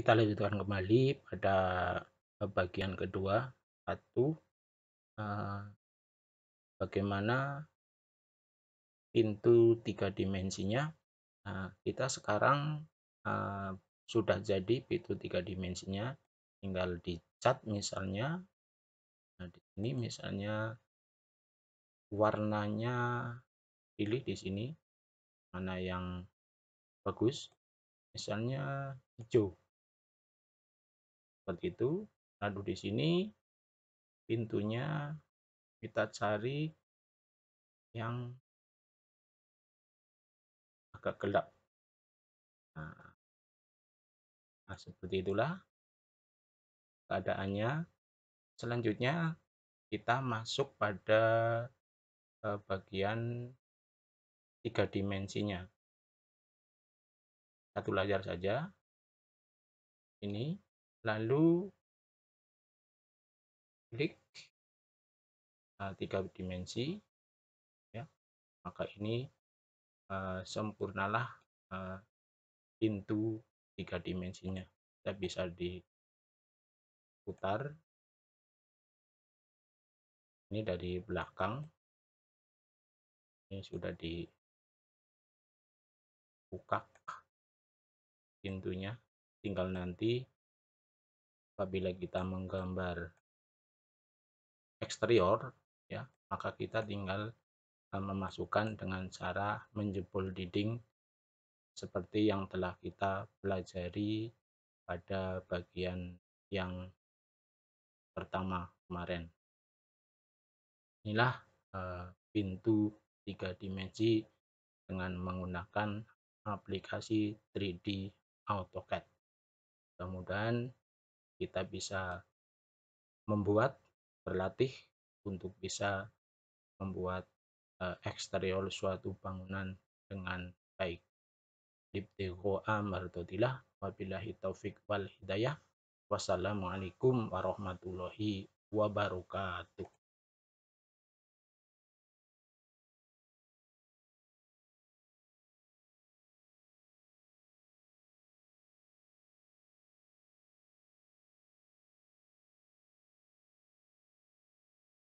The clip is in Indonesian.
kita lanjutkan kembali pada eh, bagian kedua satu eh, bagaimana pintu tiga dimensinya nah, kita sekarang eh, sudah jadi pintu tiga dimensinya tinggal dicat misalnya nah di sini misalnya warnanya pilih di sini mana yang bagus misalnya hijau seperti itu lalu di sini pintunya kita cari yang agak gelap nah, nah seperti itulah keadaannya selanjutnya kita masuk pada e, bagian tiga dimensinya satu layar saja ini lalu klik uh, tiga dimensi ya maka ini uh, sempurnalah uh, pintu tiga dimensinya kita bisa diputar ini dari belakang ini sudah dibuka pintunya tinggal nanti apabila kita menggambar eksterior ya maka kita tinggal eh, memasukkan dengan cara menjebol dinding seperti yang telah kita pelajari pada bagian yang pertama kemarin inilah eh, pintu tiga dimensi dengan menggunakan aplikasi 3D AutoCAD kemudian kita bisa membuat berlatih untuk bisa membuat uh, eksterior suatu bangunan dengan baik. Ibtighu amardotilah wabillahi taufik wal hidayah. Wassalamualaikum warahmatullahi wabarakatuh.